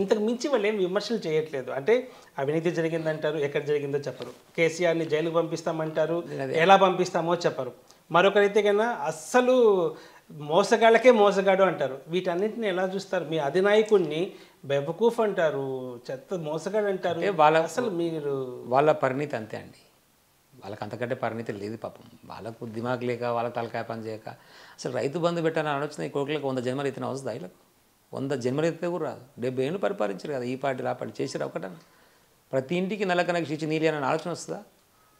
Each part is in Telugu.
ఇంతకు మించి వాళ్ళు ఏం విమర్శలు చేయట్లేదు అంటే అవినీతి జరిగిందంటారు ఎక్కడ జరిగిందో చెప్పరు కేసీఆర్ని జైలుకు పంపిస్తామంటారు ఎలా పంపిస్తామో చెప్పరు మరొకరైతే కన్నా అస్సలు మోసగాళ్ళకే మోసగాడు అంటారు వీటన్నింటిని ఎలా చూస్తారు మీ అధినాయకుడిని బెబకూఫ్ అంటారు చెత్త మోసగాడు అంటారు వాళ్ళ అసలు మీరు వాళ్ళ పరిణితి అంతే అండి వాళ్ళకి అంతకంటే పరిణితి లేదు పాపం వాళ్ళకు దిమాగ్ లేక వాళ్ళకి తలకాయ పని చేయక అసలు రైతు బంధు పెట్టాలని ఆలోచన ఈ కోట్లకు వంద జన్మలు ఇతను అవసరం వంద జన్మలెత్తే కూడా రాదు డెబ్బై ఏళ్ళు పరిపాలించారు కదా ఈ పార్టీ ఆ పార్టీ చేసారు ఒకటన్నా ప్రతి ఇంటికి నల్ల కనెక్షన్ ఇచ్చి నీళ్ళు ఆలోచన వస్తుందా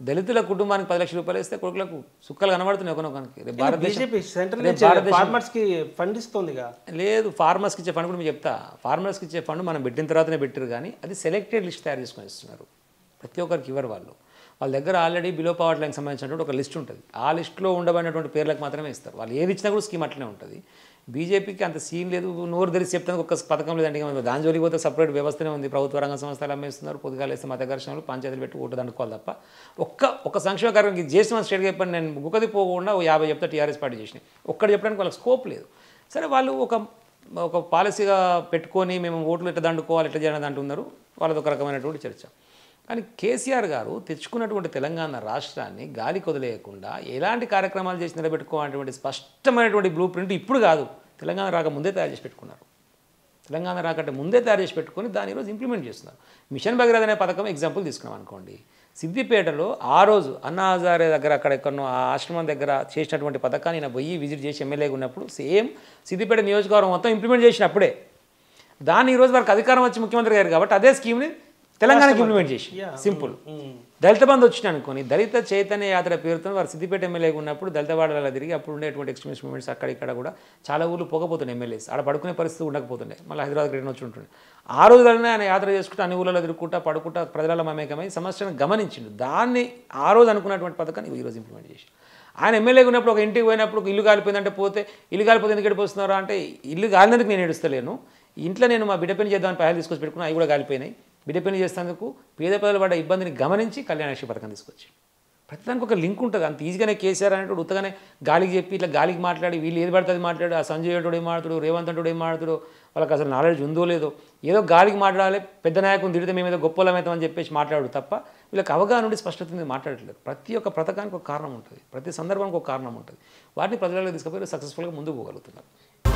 దళితుల కుటుంబానికి పది లక్షల రూపాయలు ఇస్తే కొడుకులకు సుక్కలు కనబడుతున్నాయి ఒకనొకనికి రేపు ఫండ్ లేదు ఫార్మర్స్కి ఇచ్చే ఫండ్ కూడా చెప్తా ఫార్మర్స్కి ఇచ్చే ఫండ్ మనం పెట్టిన తర్వాతనే పెట్టారు కానీ అది సెలెక్టెడ్ లిస్ట్ తయారు చేసుకొని ఇస్తున్నారు ప్రతి ఒక్కరికి ఇవ్వరు వాళ్ళు వాళ్ళ దగ్గర ఆల్రెడీ బిలో పవర్టీ లైన్కి సంబంధించినటువంటి ఒక లిస్ట్ ఉంటుంది ఆ లిస్టులో ఉండబడినటువంటి పేర్లకు మాత్రమే ఇస్తారు వాళ్ళు ఏది ఇచ్చినా కూడా స్కీమ్ అట్లనే ఉంటుంది బీజేపీకి అంత సీన్ లేదు నోరు తెరిచి చెప్తాను ఒక్క పథకం లేదండి దాని జోలికి పోతే సపరేట్ వ్యవస్థనే ఉంది ప్రభుత్వ రంగ సంస్థలు అమ్మేస్తున్నారు వేస్తే మత ఘర్షణలు పంచాయతీలు పెట్టి ఓటు దండుకోవాలి తప్ప ఒక్క ఒక సంక్షేమ కార్యక్రమం చేసిన స్టేట్ చెప్పండి నేను గుకది పోకుండా ఓ యాభై చెప్తా టీఆర్ఎస్ పార్టీ చేసినాయి ఒక్కడ చెప్పడానికి వాళ్ళకి స్కోప్ లేదు సరే వాళ్ళు ఒక ఒక పాలసీగా పెట్టుకొని మేము ఓట్లు ఎట్లా దండుకోవాలి ఎట్లా చేయాలని అంటున్నారు వాళ్ళది ఒక రకమైనటువంటి చర్చ కానీ కేసీఆర్ గారు తెచ్చుకున్నటువంటి తెలంగాణ రాష్ట్రాన్ని గాలి కొదలేయకుండా ఎలాంటి కార్యక్రమాలు చేసి నిలబెట్టుకోవాలనేటువంటి స్పష్టమైనటువంటి బ్లూ ప్రింట్ ఇప్పుడు కాదు తెలంగాణ రాక ముందే తయారు చేసి పెట్టుకున్నారు తెలంగాణ రాకంటే ముందే తయారు చేసి పెట్టుకుని దాని ఈరోజు ఇంప్లిమెంట్ చేస్తున్నారు మిషన్ భగీరథ అనే పథకం ఎగ్జాంపుల్ తీసుకున్నాం అనుకోండి సిద్దిపేటలో ఆ రోజు అన్నా హజారే దగ్గర అక్కడ ఎక్కడో ఆ ఆశ్రమం దగ్గర చేసినటువంటి పథకాన్ని నేను పోయి విజిట్ చేసి ఎమ్మెల్యేగా ఉన్నప్పుడు సేమ్ సిద్దిపేట నియోజకవర్గం మొత్తం ఇంప్లిమెంట్ చేసినప్పుడే దాన్ని ఈరోజు వారికి అధికారం వచ్చి ముఖ్యమంత్రి గారు కాబట్టి అదే స్కీమ్ని తెలంగాణకి ఇంప్లిమెంట్ చేసి simple mm, mm. Dalit Bandhu వచ్చిన అనుకోని దళిత చైతన్య యాత్ర పేరుతో వారు సిద్దిపేట ఎమ్మెల్యే ఉన్నప్పుడు దళిత వాడలలో తిరిగి అప్పుడు ఉండేటువంటి ఎక్స్ట్రీమిస్ట్ మూమెంట్స్ అక్కడ ఇక్కడ కూడా చాలా ఊళ్ళు పోకపోతుండే ఎమ్మెల్యేస్ ఆడ పడుకునే పరిస్థితి ఉండకపోతుండే మళ్ళీ హైదరాబాద్ రిటర్న్ వచ్చి ఉంటుండే ఆ రోజులనే ఆయన యాత్ర చేసుకుంటూ అన్ని ఊళ్ళలో తిరుగుకుంటా పడుకుంటా ప్రజలలో మమేకమై సమస్యను గమనించిండు దాన్ని ఆ రోజు అనుకున్నటువంటి పథకాన్ని ఈరోజు ఇంప్లిమెంట్ చేసి ఆయన ఎమ్మెల్యే ఉన్నప్పుడు ఒక ఇంటికి పోయినప్పుడు ఇల్లు కాలిపోయిందంటే పోతే ఇల్లు కాలిపోతే ఎందుకు ఎడిపోస్తున్నారా అంటే ఇల్లు కాలినందుకు నేను ఏడుస్తలేను ఇంట్లో నేను మా బిడ్డ పని చేద్దామని పైలు తీసుకొచ్చి పెట్టుకున్నా అవి కూడా కాలిపోయినాయి బిడ్డ పెళ్లి చేసేందుకు పేద ప్రజలు పడ్డ ఇబ్బందిని గమనించి కళ్యాణశ్రీ పథకం తీసుకొచ్చి ప్రతిదానికి ఒక లింక్ ఉంటుంది అంత ఈజీగానే కేసీఆర్ అనేటోడు ఉత్తగానే గాలికి చెప్పి ఇట్లా గాలికి మాట్లాడి వీళ్ళు ఏది పడుతుంది మాట్లాడు ఆ సంజయ్ ఏటోడు ఏం రేవంత్ అంటుడు ఏం మాట్లాడు వాళ్ళకి అసలు నాలెడ్జ్ ఉందో లేదో ఏదో గాలికి మాట్లాడాలి పెద్ద నాయకుని తిడితే మేము ఏదో అని చెప్పేసి మాట్లాడు తప్ప వీళ్ళకి అవగాహన నుండి స్పష్టత మీద మాట్లాడట్లేదు ప్రతి ఒక్క పథకానికి ఒక కారణం ఉంటుంది ప్రతి సందర్భానికి ఒక కారణం ఉంటుంది వాటిని ప్రజలలో తీసుకుపోయి సక్సెస్ఫుల్గా ముందుకు పోగలుగుతున్నారు